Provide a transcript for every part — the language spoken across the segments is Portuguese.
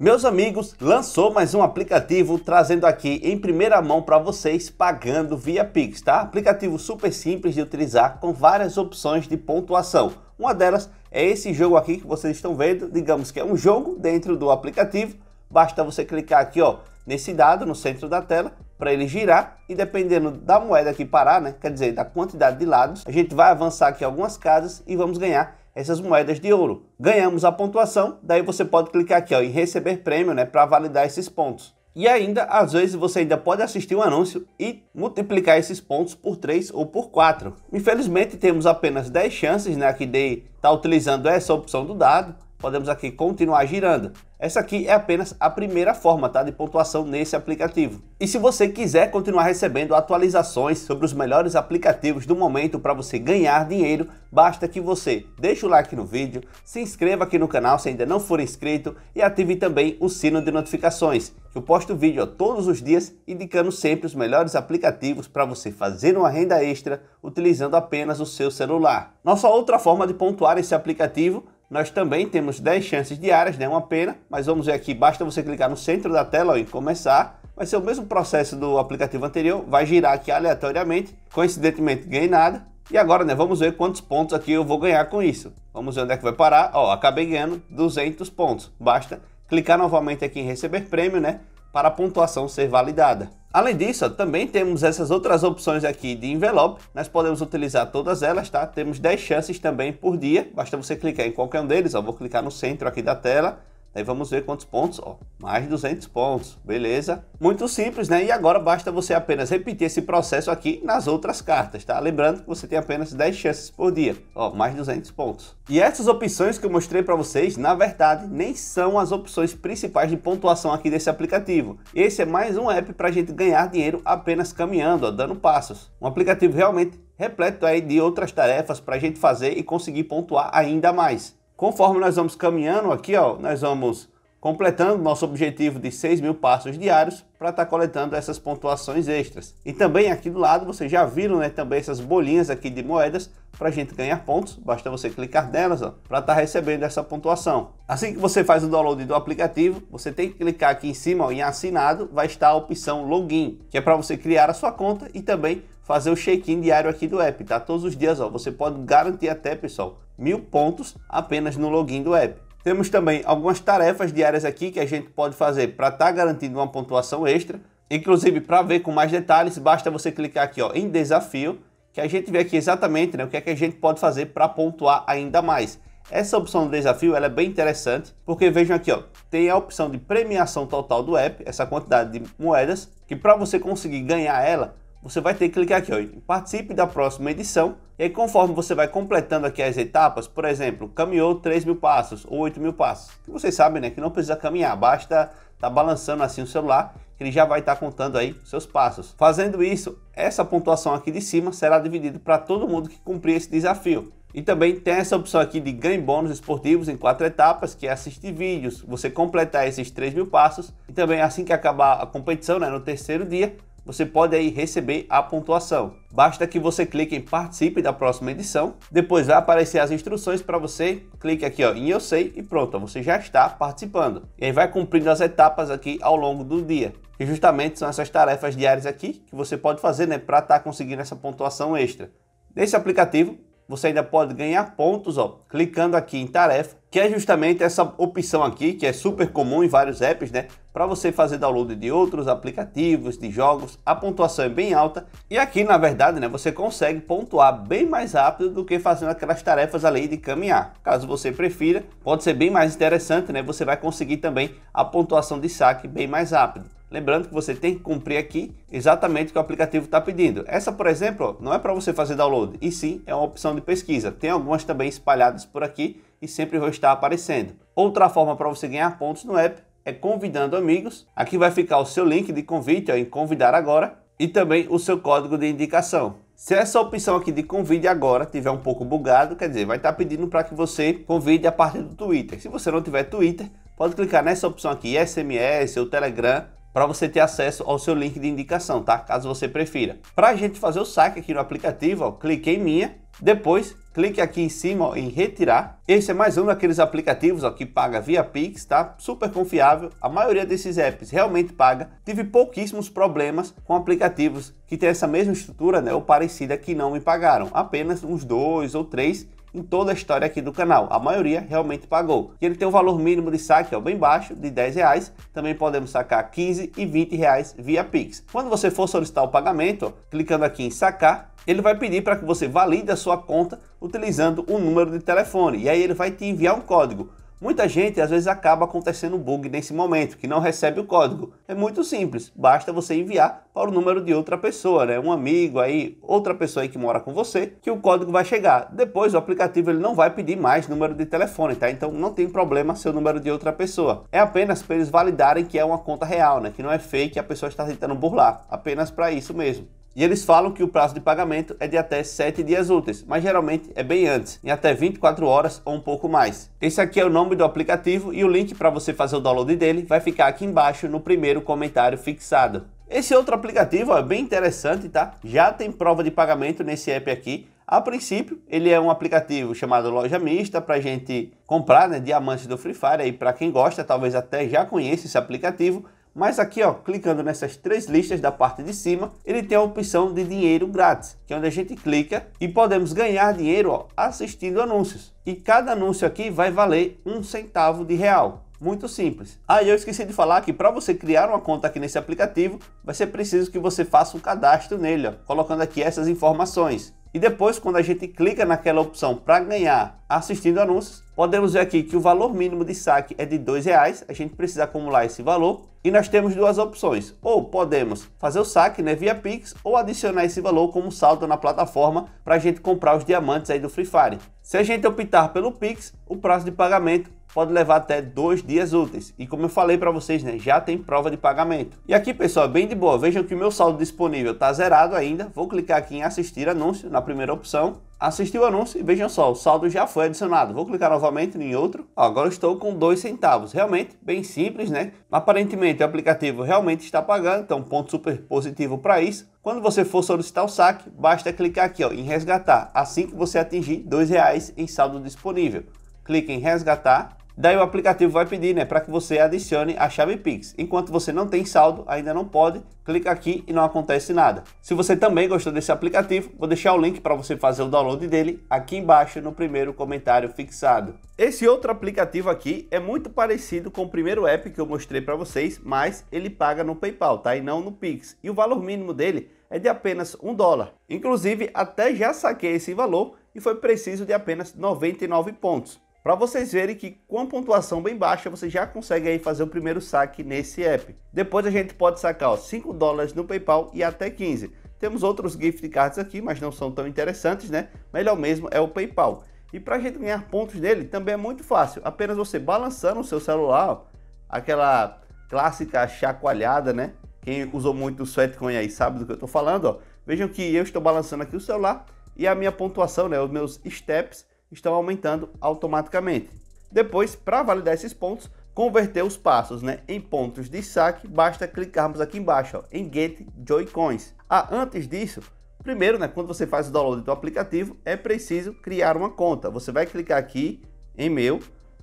Meus amigos, lançou mais um aplicativo trazendo aqui em primeira mão para vocês pagando via Pix, tá? Aplicativo super simples de utilizar com várias opções de pontuação. Uma delas é esse jogo aqui que vocês estão vendo, digamos que é um jogo dentro do aplicativo. Basta você clicar aqui, ó, nesse dado no centro da tela para ele girar e dependendo da moeda que parar, né, quer dizer, da quantidade de lados, a gente vai avançar aqui algumas casas e vamos ganhar essas moedas de ouro. Ganhamos a pontuação, daí você pode clicar aqui ó, em receber prêmio né, para validar esses pontos. E ainda, às vezes, você ainda pode assistir um anúncio e multiplicar esses pontos por 3 ou por 4. Infelizmente, temos apenas 10 chances né, aqui de estar tá utilizando essa opção do dado, podemos aqui continuar girando. Essa aqui é apenas a primeira forma tá, de pontuação nesse aplicativo. E se você quiser continuar recebendo atualizações sobre os melhores aplicativos do momento para você ganhar dinheiro, basta que você deixe o like no vídeo, se inscreva aqui no canal se ainda não for inscrito e ative também o sino de notificações. Eu posto vídeo todos os dias indicando sempre os melhores aplicativos para você fazer uma renda extra utilizando apenas o seu celular. Nossa outra forma de pontuar esse aplicativo nós também temos 10 chances diárias, né? Uma pena, mas vamos ver aqui, basta você clicar no centro da tela ó, em começar. Vai ser o mesmo processo do aplicativo anterior, vai girar aqui aleatoriamente, coincidentemente ganhei nada. E agora, né, vamos ver quantos pontos aqui eu vou ganhar com isso. Vamos ver onde é que vai parar. Ó, acabei ganhando 200 pontos. Basta clicar novamente aqui em receber prêmio, né, para a pontuação ser validada. Além disso, também temos essas outras opções aqui de envelope, nós podemos utilizar todas elas, tá? Temos 10 chances também por dia, basta você clicar em qualquer um deles, Eu vou clicar no centro aqui da tela, Aí vamos ver quantos pontos, ó, mais 200 pontos, beleza? Muito simples, né? E agora basta você apenas repetir esse processo aqui nas outras cartas, tá? Lembrando que você tem apenas 10 chances por dia, ó, mais 200 pontos. E essas opções que eu mostrei para vocês, na verdade, nem são as opções principais de pontuação aqui desse aplicativo. Esse é mais um app para a gente ganhar dinheiro apenas caminhando, ó, dando passos. Um aplicativo realmente repleto aí de outras tarefas para a gente fazer e conseguir pontuar ainda mais. Conforme nós vamos caminhando aqui, ó, nós vamos completando nosso objetivo de 6 mil passos diários para estar tá coletando essas pontuações extras. E também aqui do lado, vocês já viram né, também essas bolinhas aqui de moedas para a gente ganhar pontos, basta você clicar nelas para estar tá recebendo essa pontuação. Assim que você faz o download do aplicativo, você tem que clicar aqui em cima ó, em assinado, vai estar a opção login, que é para você criar a sua conta e também fazer o check-in diário aqui do app, tá? Todos os dias, ó, você pode garantir até, pessoal, mil pontos apenas no login do app. Temos também algumas tarefas diárias aqui que a gente pode fazer para estar tá garantindo uma pontuação extra. Inclusive, para ver com mais detalhes, basta você clicar aqui ó, em desafio, que a gente vê aqui exatamente né, o que, é que a gente pode fazer para pontuar ainda mais. Essa opção do desafio ela é bem interessante, porque vejam aqui, ó, tem a opção de premiação total do app, essa quantidade de moedas, que para você conseguir ganhar ela, você vai ter que clicar aqui, ó, participe da próxima edição. E aí, conforme você vai completando aqui as etapas, por exemplo, caminhou 3 mil passos ou 8 mil passos. vocês sabem, né, que não precisa caminhar, basta tá balançando assim o celular, que ele já vai estar tá contando aí seus passos. Fazendo isso, essa pontuação aqui de cima será dividida para todo mundo que cumprir esse desafio. E também tem essa opção aqui de ganho bônus esportivos em quatro etapas, que é assistir vídeos, você completar esses 3 mil passos e também assim que acabar a competição, né, no terceiro dia, você pode aí receber a pontuação. Basta que você clique em participe da próxima edição, depois vai aparecer as instruções para você, clique aqui ó, em eu sei e pronto, você já está participando. E aí vai cumprindo as etapas aqui ao longo do dia. E justamente são essas tarefas diárias aqui que você pode fazer né, para estar tá conseguindo essa pontuação extra. Nesse aplicativo, você ainda pode ganhar pontos, ó, clicando aqui em tarefa, que é justamente essa opção aqui, que é super comum em vários apps, né? Para você fazer download de outros aplicativos, de jogos, a pontuação é bem alta. E aqui, na verdade, né, você consegue pontuar bem mais rápido do que fazendo aquelas tarefas ali de caminhar. Caso você prefira, pode ser bem mais interessante, né? Você vai conseguir também a pontuação de saque bem mais rápido. Lembrando que você tem que cumprir aqui exatamente o que o aplicativo está pedindo. Essa, por exemplo, não é para você fazer download, e sim é uma opção de pesquisa. Tem algumas também espalhadas por aqui e sempre vão estar aparecendo. Outra forma para você ganhar pontos no app é convidando amigos. Aqui vai ficar o seu link de convite ó, em convidar agora e também o seu código de indicação. Se essa opção aqui de convide agora tiver um pouco bugado, quer dizer, vai estar tá pedindo para que você convide a partir do Twitter. Se você não tiver Twitter, pode clicar nessa opção aqui, SMS ou Telegram, para você ter acesso ao seu link de indicação, tá? Caso você prefira. Para a gente fazer o saque aqui no aplicativo, ó, clique em minha, depois clique aqui em cima ó, em retirar. Esse é mais um daqueles aplicativos ó, que paga via Pix, tá? Super confiável. A maioria desses apps realmente paga. Tive pouquíssimos problemas com aplicativos que têm essa mesma estrutura, né? Ou parecida que não me pagaram. Apenas uns dois ou três em toda a história aqui do canal. A maioria realmente pagou. E ele tem um valor mínimo de saque ó, bem baixo, de 10 reais. Também podemos sacar 15 e 20 reais via Pix. Quando você for solicitar o pagamento, ó, clicando aqui em sacar, ele vai pedir para que você valide a sua conta utilizando um número de telefone. E aí ele vai te enviar um código. Muita gente às vezes acaba acontecendo um bug nesse momento, que não recebe o código. É muito simples, basta você enviar para o número de outra pessoa, né? Um amigo aí, outra pessoa aí que mora com você, que o código vai chegar. Depois o aplicativo ele não vai pedir mais número de telefone, tá? Então não tem problema ser o número de outra pessoa. É apenas para eles validarem que é uma conta real, né? Que não é fake, a pessoa está tentando burlar. Apenas para isso mesmo. E eles falam que o prazo de pagamento é de até 7 dias úteis, mas geralmente é bem antes, em até 24 horas ou um pouco mais. Esse aqui é o nome do aplicativo e o link para você fazer o download dele vai ficar aqui embaixo no primeiro comentário fixado. Esse outro aplicativo ó, é bem interessante, tá? Já tem prova de pagamento nesse app aqui. A princípio, ele é um aplicativo chamado Loja Mista para gente comprar né, diamantes do Free Fire aí para quem gosta, talvez até já conheça esse aplicativo, mas aqui, ó, clicando nessas três listas da parte de cima, ele tem a opção de dinheiro grátis, que é onde a gente clica e podemos ganhar dinheiro ó, assistindo anúncios. E cada anúncio aqui vai valer um centavo de real. Muito simples. Ah, e eu esqueci de falar que para você criar uma conta aqui nesse aplicativo, vai ser preciso que você faça um cadastro nele, ó, colocando aqui essas informações. E depois, quando a gente clica naquela opção para ganhar assistindo anúncios, podemos ver aqui que o valor mínimo de saque é de R$2,00, reais. A gente precisa acumular esse valor e nós temos duas opções. Ou podemos fazer o saque né, via Pix ou adicionar esse valor como saldo na plataforma para a gente comprar os diamantes aí do Free Fire. Se a gente optar pelo Pix, o prazo de pagamento pode levar até dois dias úteis. E como eu falei para vocês, né, já tem prova de pagamento. E aqui, pessoal, é bem de boa. Vejam que o meu saldo disponível está zerado ainda. Vou clicar aqui em assistir anúncio, na primeira opção. Assistir o anúncio e vejam só, o saldo já foi adicionado. Vou clicar novamente em outro. Ó, agora estou com dois centavos. Realmente, bem simples, né? Aparentemente, o aplicativo realmente está pagando, então ponto super positivo para isso. Quando você for solicitar o saque, basta clicar aqui ó, em resgatar, assim que você atingir R$ reais em saldo disponível. Clique em resgatar Daí o aplicativo vai pedir né, para que você adicione a chave Pix. Enquanto você não tem saldo, ainda não pode, clica aqui e não acontece nada. Se você também gostou desse aplicativo, vou deixar o link para você fazer o download dele aqui embaixo no primeiro comentário fixado. Esse outro aplicativo aqui é muito parecido com o primeiro app que eu mostrei para vocês, mas ele paga no PayPal, tá? E não no Pix. E o valor mínimo dele é de apenas um dólar. Inclusive, até já saquei esse valor e foi preciso de apenas 99 pontos. Para vocês verem que com a pontuação bem baixa, você já consegue aí fazer o primeiro saque nesse app. Depois a gente pode sacar ó, 5 dólares no PayPal e até 15. Temos outros gift cards aqui, mas não são tão interessantes, né? Melhor mesmo é o PayPal. E para a gente ganhar pontos nele também é muito fácil. Apenas você balançando o seu celular, ó, aquela clássica chacoalhada, né? Quem usou muito o Sweatcoin aí sabe do que eu estou falando, ó. Vejam que eu estou balançando aqui o celular e a minha pontuação, né? Os meus steps estão aumentando automaticamente. Depois, para validar esses pontos, converter os passos né, em pontos de saque, basta clicarmos aqui embaixo ó, em Get joy Coins. Ah, antes disso, primeiro, né, quando você faz o download do aplicativo, é preciso criar uma conta. Você vai clicar aqui em Meu.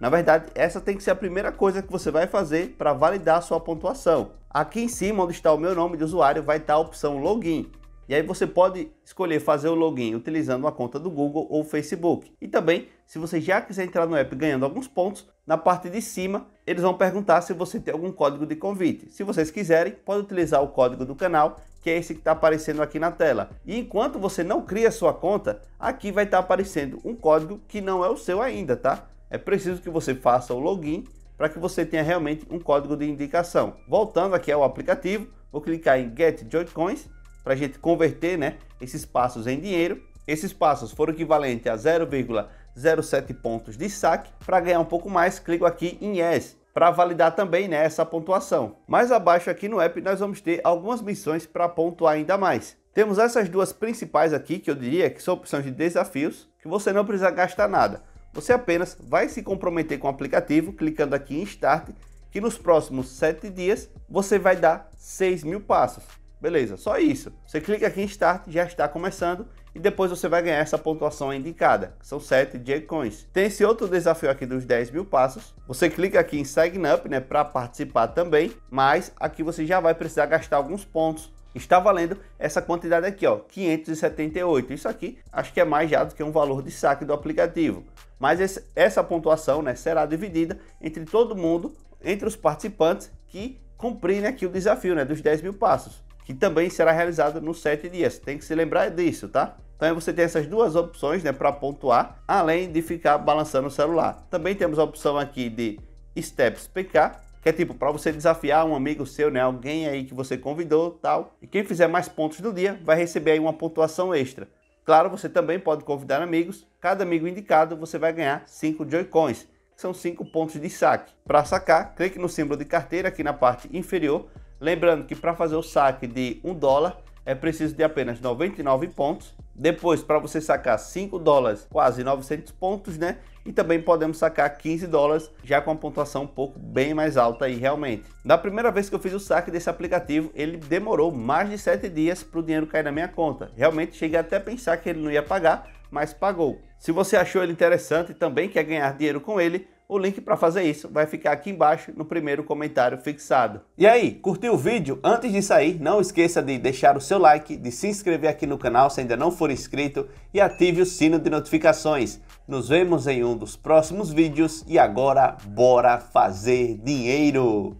Na verdade, essa tem que ser a primeira coisa que você vai fazer para validar a sua pontuação. Aqui em cima, onde está o meu nome de usuário, vai estar a opção Login. E aí você pode escolher fazer o login utilizando uma conta do Google ou Facebook. E também, se você já quiser entrar no app ganhando alguns pontos, na parte de cima eles vão perguntar se você tem algum código de convite. Se vocês quiserem, pode utilizar o código do canal, que é esse que está aparecendo aqui na tela. E enquanto você não cria sua conta, aqui vai estar tá aparecendo um código que não é o seu ainda, tá? É preciso que você faça o login para que você tenha realmente um código de indicação. Voltando aqui ao aplicativo, vou clicar em Get Joy Coins para a gente converter né, esses passos em dinheiro. Esses passos foram equivalentes a 0,07 pontos de saque. Para ganhar um pouco mais, clico aqui em Yes para validar também né, essa pontuação. Mais abaixo aqui no app nós vamos ter algumas missões para pontuar ainda mais. Temos essas duas principais aqui que eu diria que são opções de desafios que você não precisa gastar nada. Você apenas vai se comprometer com o aplicativo clicando aqui em Start que nos próximos 7 dias você vai dar 6 mil passos. Beleza, só isso. Você clica aqui em Start, já está começando e depois você vai ganhar essa pontuação indicada, que são 7 J-Coins. Tem esse outro desafio aqui dos 10 mil passos. Você clica aqui em Sign Up né, para participar também, mas aqui você já vai precisar gastar alguns pontos está valendo essa quantidade aqui, ó, 578. Isso aqui acho que é mais já do que um valor de saque do aplicativo. Mas esse, essa pontuação né, será dividida entre todo mundo, entre os participantes que cumprirem aqui o desafio né, dos 10 mil passos que também será realizada nos sete dias. Tem que se lembrar disso, tá? Então você tem essas duas opções né, para pontuar, além de ficar balançando o celular. Também temos a opção aqui de Steps PK, que é tipo para você desafiar um amigo seu, né, alguém aí que você convidou tal. E quem fizer mais pontos do dia vai receber aí uma pontuação extra. Claro, você também pode convidar amigos. Cada amigo indicado você vai ganhar 5 Joy-Cons, que são 5 pontos de saque. Para sacar, clique no símbolo de carteira aqui na parte inferior Lembrando que para fazer o saque de 1 dólar é preciso de apenas 99 pontos. Depois, para você sacar 5 dólares, quase 900 pontos, né? E também podemos sacar 15 dólares, já com a pontuação um pouco bem mais alta aí, realmente. Da primeira vez que eu fiz o saque desse aplicativo, ele demorou mais de 7 dias para o dinheiro cair na minha conta. Realmente, cheguei até a pensar que ele não ia pagar, mas pagou. Se você achou ele interessante e também quer ganhar dinheiro com ele, o link para fazer isso vai ficar aqui embaixo no primeiro comentário fixado. E aí, curtiu o vídeo? Antes de sair, não esqueça de deixar o seu like, de se inscrever aqui no canal se ainda não for inscrito e ative o sino de notificações. Nos vemos em um dos próximos vídeos e agora bora fazer dinheiro!